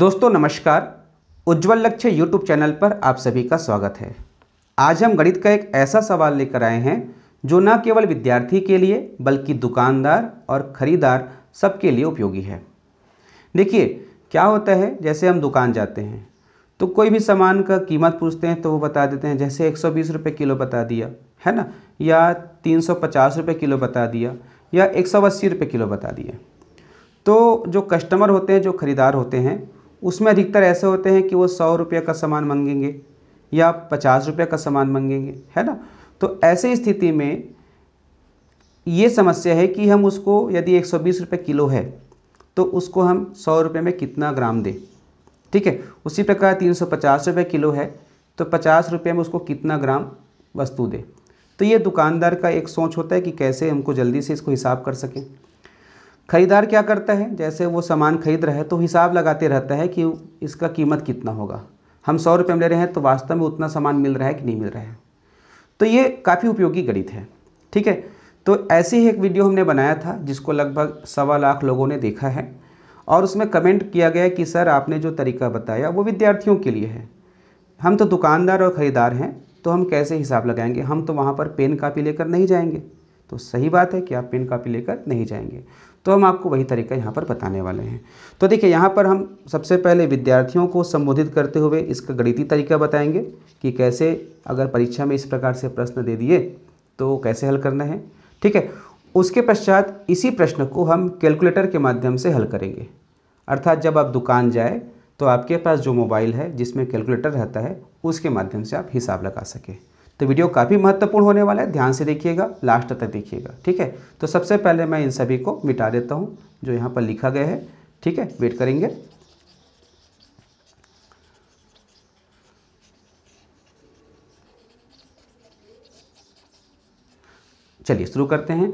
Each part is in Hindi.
दोस्तों नमस्कार उज्जवल लक्ष्य यूट्यूब चैनल पर आप सभी का स्वागत है आज हम गणित का एक ऐसा सवाल लेकर आए हैं जो न केवल विद्यार्थी के लिए बल्कि दुकानदार और ख़रीदार सबके लिए उपयोगी है देखिए क्या होता है जैसे हम दुकान जाते हैं तो कोई भी सामान का कीमत पूछते हैं तो वो बता देते हैं जैसे एक सौ किलो बता दिया है ना या तीन सौ किलो बता दिया या एक सौ किलो बता दिया तो जो कस्टमर होते हैं जो ख़रीदार होते हैं उसमें अधिकतर ऐसे होते हैं कि वो सौ रुपये का सामान मंगेंगे या पचास रुपये का सामान मंगेंगे है ना तो ऐसे स्थिति में ये समस्या है कि हम उसको यदि एक सौ बीस रुपये किलो है तो उसको हम सौ रुपये में कितना ग्राम दें ठीक है उसी प्रकार तीन सौ पचास रुपये किलो है तो पचास रुपये में उसको कितना ग्राम वस्तु दें तो ये दुकानदार का एक सोच होता है कि कैसे हमको जल्दी से इसको हिसाब कर सकें खरीदार क्या करता है जैसे वो सामान खरीद रहा है तो हिसाब लगाते रहता है कि इसका कीमत कितना होगा हम सौ रुपये में ले रहे हैं तो वास्तव में उतना सामान मिल रहा है कि नहीं मिल रहा है तो ये काफ़ी उपयोगी गणित है ठीक है तो ऐसे ही एक वीडियो हमने बनाया था जिसको लगभग सवा लाख लोगों ने देखा है और उसमें कमेंट किया गया कि सर आपने जो तरीका बताया वो विद्यार्थियों के लिए है हम तो दुकानदार और ख़रीदार हैं तो हम कैसे हिसाब लगाएंगे हम तो वहाँ पर पेन कापी लेकर नहीं जाएंगे तो सही बात है कि आप पेन कापी लेकर नहीं जाएंगे तो हम आपको वही तरीका यहाँ पर बताने वाले हैं तो देखिए यहाँ पर हम सबसे पहले विद्यार्थियों को संबोधित करते हुए इसका गणितीय तरीका बताएंगे कि कैसे अगर परीक्षा में इस प्रकार से प्रश्न दे दिए तो कैसे हल करना है ठीक है उसके पश्चात इसी प्रश्न को हम कैलकुलेटर के माध्यम से हल करेंगे अर्थात जब आप दुकान जाए तो आपके पास जो मोबाइल है जिसमें कैलकुलेटर रहता है उसके माध्यम से आप हिसाब लगा सकें तो वीडियो काफ़ी महत्वपूर्ण होने वाला है ध्यान से देखिएगा लास्ट तक देखिएगा ठीक है तो सबसे पहले मैं इन सभी को मिटा देता हूँ जो यहाँ पर लिखा गया है ठीक है वेट करेंगे चलिए शुरू करते हैं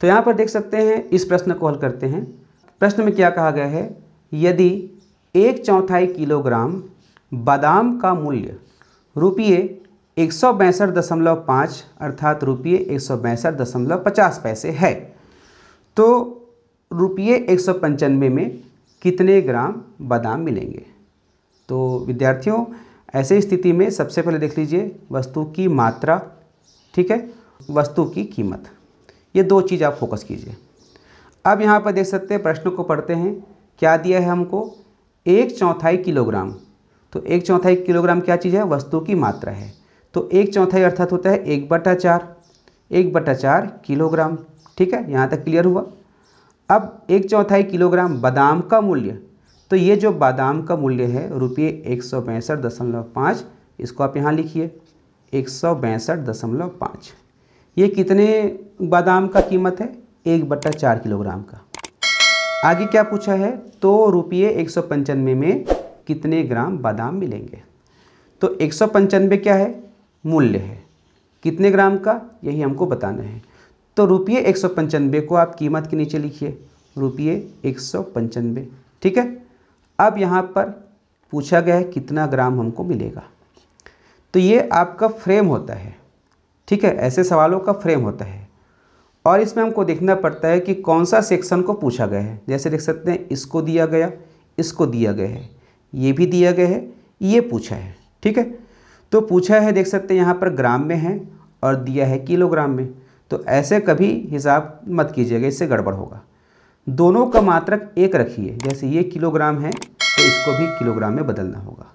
तो यहाँ पर देख सकते हैं इस प्रश्न को हल करते हैं प्रश्न में क्या कहा गया है यदि एक चौथाई किलोग्राम बादाम का मूल्य रुपये एक सौ पैंसठ दशमलव पाँच अर्थात रुपये एक सौ पैंसठ दशमलव पचास पैसे है तो रुपये एक सौ पंचानवे में कितने ग्राम बादाम मिलेंगे तो विद्यार्थियों ऐसे स्थिति में सबसे पहले देख लीजिए वस्तु की मात्रा ठीक है वस्तु की कीमत ये दो चीज़ आप फोकस कीजिए अब यहाँ पर देख सकते हैं प्रश्न को पढ़ते हैं क्या दिया है हमको एक चौथाई किलोग्राम तो एक चौथाई किलोग्राम क्या चीज़ है वस्तु की मात्रा है तो एक चौथाई अर्थात होता है एक बटा चार एक बटा चार किलोग्राम ठीक है यहाँ तक क्लियर हुआ अब एक चौथाई किलोग्राम बादाम का मूल्य तो ये जो बादाम का मूल्य है रुपये एक सौ पैंसठ दशमलव पाँच इसको आप यहाँ लिखिए एक सौ पैंसठ दशमलव पाँच ये कितने बादाम का कीमत है एक बट्टा चार किलोग्राम का आगे क्या पूछा है तो रुपये एक सौ पंचानवे में कितने ग्राम बादाम मिलेंगे तो एक सौ पंचानवे क्या है मूल्य है कितने ग्राम का यही हमको बताना है तो रुपये एक सौ पंचानवे को आप कीमत के नीचे लिखिए रुपये एक सौ पंचानवे ठीक है अब यहाँ पर पूछा गया है कितना ग्राम हमको मिलेगा तो ये आपका फ्रेम होता है ठीक है ऐसे सवालों का फ्रेम होता है और इसमें हमको देखना पड़ता है कि कौन सा सेक्शन को पूछा गया है जैसे देख सकते हैं इसको दिया गया इसको दिया गया है ये भी दिया गया है ये पूछा है ठीक है तो पूछा है देख सकते हैं यहाँ पर ग्राम में है और दिया है किलोग्राम में तो ऐसे कभी हिसाब मत कीजिएगा इससे गड़बड़ होगा दोनों का मात्रक एक रखिए जैसे ये किलोग्राम है तो इसको भी किलोग्राम में बदलना होगा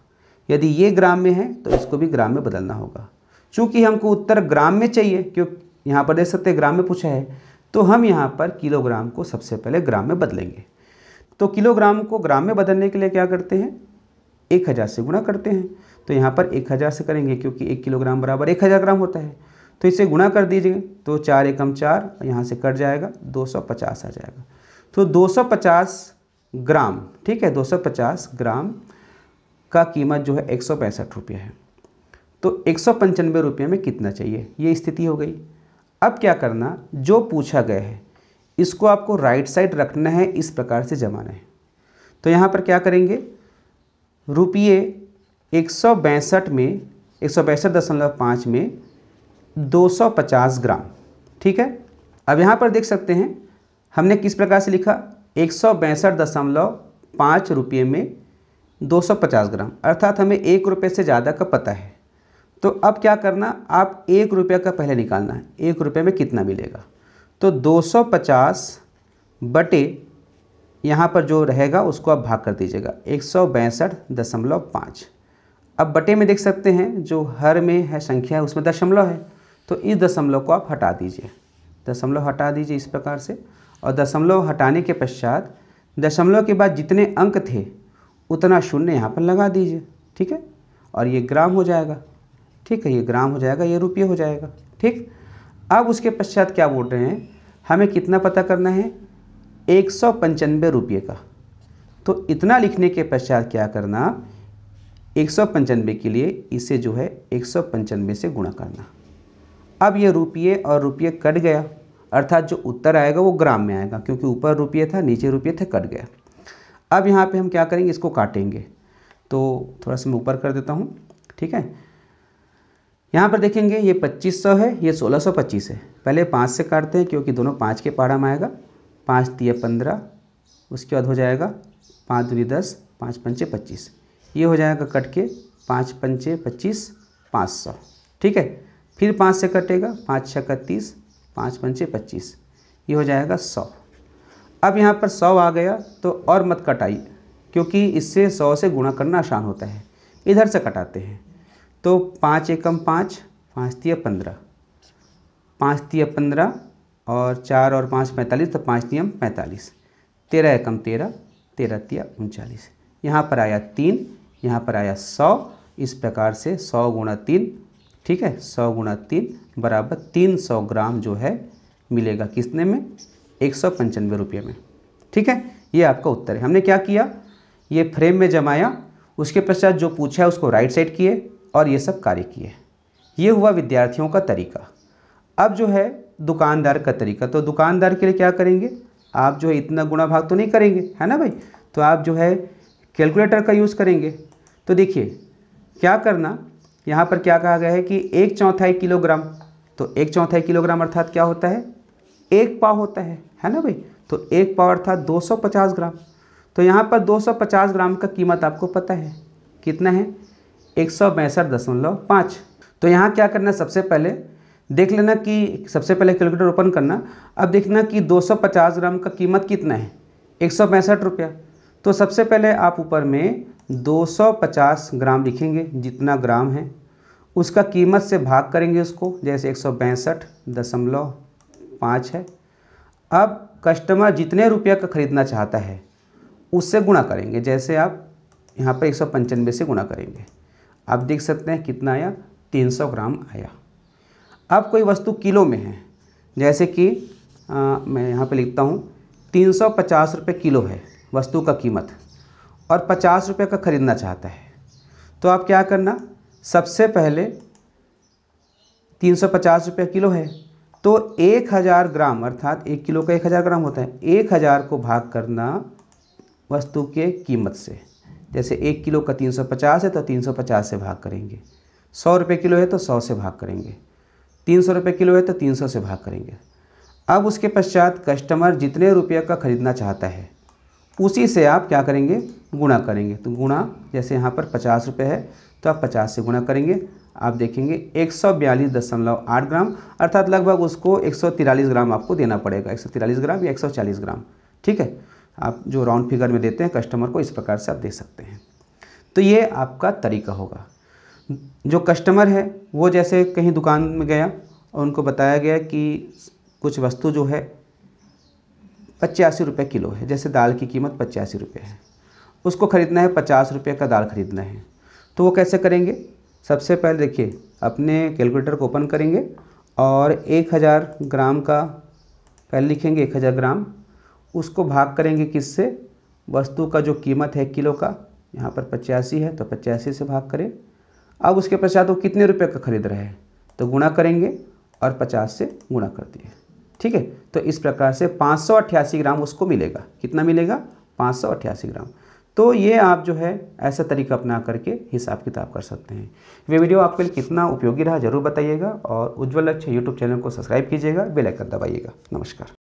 यदि ये ग्राम में है तो इसको भी ग्राम में बदलना होगा चूँकि हमको उत्तर ग्राम में चाहिए क्यों यहाँ पर देख सकते ग्राम में पूछा है तो हम यहाँ पर किलोग्राम को सबसे पहले ग्राम में बदलेंगे तो किलोग्राम को ग्राम में बदलने के लिए क्या करते हैं एक हज़ार से गुणा करते हैं तो यहाँ पर एक हज़ार से करेंगे क्योंकि एक किलोग्राम बराबर एक हज़ार ग्राम होता है तो इसे गुणा कर दीजिए तो चार एकम चार यहाँ से कट जाएगा दो सौ पचास आ जाएगा तो दो सौ पचास ग्राम ठीक है दो सौ पचास ग्राम का कीमत जो है एक सौ पैंसठ रुपये है तो एक सौ पंचानवे रुपये में कितना चाहिए ये स्थिति हो गई अब क्या करना जो पूछा गया है इसको आपको राइट साइड रखना है इस प्रकार से जमाना है तो यहाँ पर क्या करेंगे रुपये एक सौ बैंसठ में एक सौ पैंसठ दशमलव पाँच में 250 ग्राम ठीक है अब यहाँ पर देख सकते हैं हमने किस प्रकार से लिखा एक सौ बैंसठ दशमलव पाँच रुपये में 250 ग्राम अर्थात हमें एक रुपये से ज़्यादा का पता है तो अब क्या करना आप एक रुपये का पहले निकालना है एक रुपये में कितना मिलेगा तो 250 बटे यहाँ पर जो रहेगा उसको आप भाग कर दीजिएगा एक सौ बैंसठ दशमलव पाँच अब बटे में देख सकते हैं जो हर में है संख्या उसमें दशमलव है तो इस दशमलव को आप हटा दीजिए दशमलव हटा दीजिए इस प्रकार से और दशमलव हटाने के पश्चात दशमलव के बाद जितने अंक थे उतना शून्य यहाँ पर लगा दीजिए ठीक है और ये ग्राम हो जाएगा ठीक है ये ग्राम हो जाएगा ये रुपये हो जाएगा ठीक अब उसके पश्चात क्या बोल रहे हैं हमें कितना पता करना है एक सौ पंचानवे रुपये का तो इतना लिखने के पश्चात क्या करना एक सौ पंचानवे के लिए इसे जो है एक सौ पंचानवे से गुणा करना अब ये रुपये और रुपये कट गया अर्थात जो उत्तर आएगा वो ग्राम में आएगा क्योंकि ऊपर रुपये था नीचे रुपये थे कट गया अब यहाँ पे हम क्या करेंगे इसको काटेंगे तो थोड़ा सा मैं ऊपर कर देता हूँ ठीक है यहाँ पर देखेंगे ये 2500 है ये 1625 है पहले पाँच से काटते हैं क्योंकि दोनों पाँच के पारा में आएगा पाँच दिए पंद्रह उसके बाद हो जाएगा पाँच दूनी दस पाँच पंचे पच्चीस ये हो जाएगा कट के पाँच पंचे पच्चीस पाँच सौ ठीक है फिर पाँच से कटेगा पाँच छः इकतीस पाँच पंचे पच्चीस ये हो जाएगा सौ अब यहाँ पर सौ आ गया तो और मत कटाइए क्योंकि इससे सौ से गुणा करना आसान होता है इधर से कटाते हैं तो पाँच एकम पाँच पाँच तिया पंद्रह पाँच तिया पंद्रह और चार और पाँच पैंतालीस तो पाँच नियम पैंतालीस तेरह एकम तेरह तेरह तिया उनचालीस यहाँ पर आया तीन यहाँ पर आया सौ इस प्रकार से सौ गुणा तीन ठीक है सौ गुणा तीन बराबर तीन सौ ग्राम जो है मिलेगा किसने में एक सौ पंचानवे रुपये में ठीक है ये आपका उत्तर है हमने क्या किया ये फ्रेम में जमाया उसके पश्चात जो पूछा है उसको राइट साइड किए और ये सब कार्य किए ये हुआ विद्यार्थियों का तरीका अब जो है दुकानदार का तरीका तो दुकानदार के लिए क्या करेंगे आप जो है इतना गुणा भाग तो नहीं करेंगे है ना भाई तो आप जो है कैलकुलेटर का यूज़ करेंगे तो देखिए क्या करना यहाँ पर क्या कहा गया है कि एक चौथाई किलोग्राम तो एक चौथाई किलोग्राम अर्थात क्या होता है एक पाव होता है है ना भाई तो एक पाव अर्थात 250 ग्राम तो यहाँ पर 250 ग्राम का कीमत आपको पता है कितना है एक तो यहाँ क्या करना सबसे पहले देख लेना कि सबसे पहले कैलकुलेटर ओपन करना अब देखना कि 250 ग्राम का कीमत कितना है एक सौ रुपया तो सबसे पहले आप ऊपर में 250 ग्राम लिखेंगे जितना ग्राम है उसका कीमत से भाग करेंगे उसको जैसे एक दशमलव पाँच है अब कस्टमर जितने रुपये का ख़रीदना चाहता है उससे गुणा करेंगे जैसे आप यहाँ पर एक से गुणा करेंगे आप देख सकते हैं कितना आया 300 ग्राम आया अब कोई वस्तु किलो में है जैसे कि आ, मैं यहाँ पे लिखता हूँ तीन सौ पचास रुपये किलो है वस्तु का कीमत और पचास रुपये का ख़रीदना चाहता है तो आप क्या करना सबसे पहले तीन सौ पचास रुपये किलो है तो एक हज़ार ग्राम अर्थात एक किलो का एक हज़ार ग्राम होता है एक हज़ार को भाग करना वस्तु के कीमत से जैसे एक किलो का तीन सौ पचास है तो तीन सौ पचास से भाग करेंगे सौ रुपये किलो है तो सौ से भाग करेंगे तीन सौ रुपये किलो है तो तीन सौ से भाग करेंगे अब उसके पश्चात कस्टमर जितने रुपये का ख़रीदना चाहता है उसी से आप क्या करेंगे गुणा करेंगे तो गुणा जैसे यहाँ पर पचास रुपये है तो आप पचास से गुणा करेंगे आप देखेंगे एक सौ बयालीस दशमलव आठ ग्राम अर्थात लगभग उसको एक सौ तिरालीस ग्राम आपको देना पड़ेगा एक सौ तिरालीस ग्राम या एक सौ चालीस ग्राम ठीक है आप जो राउंड फिगर में देते हैं कस्टमर को इस प्रकार से आप दे सकते हैं तो ये आपका तरीका होगा जो कस्टमर है वो जैसे कहीं दुकान में गया और उनको बताया गया कि कुछ वस्तु जो है पचासी रुपये किलो है जैसे दाल की कीमत पचासी रुपये है उसको ख़रीदना है पचास रुपये का दाल ख़रीदना है तो वो कैसे करेंगे सबसे पहले देखिए अपने कैलकुलेटर को ओपन करेंगे और एक हज़ार ग्राम का पहले लिखेंगे एक हज़ार ग्राम उसको भाग करेंगे किससे वस्तु का जो कीमत है किलो का यहाँ पर पचासी है तो पचासी से भाग करें अब उसके पश्चात वो कितने रुपये का ख़रीद रहे हैं तो गुणा करेंगे और पचास से गुणा कर दिए ठीक है तो इस प्रकार से पाँच ग्राम उसको मिलेगा कितना मिलेगा पाँच ग्राम तो ये आप जो है ऐसा तरीका अपना करके हिसाब किताब कर सकते हैं वे वीडियो आपके लिए कितना उपयोगी रहा जरूर बताइएगा और उज्ज्वल लक्ष्य यूट्यूब चैनल को सब्सक्राइब कीजिएगा बेल आइकन दबाइएगा नमस्कार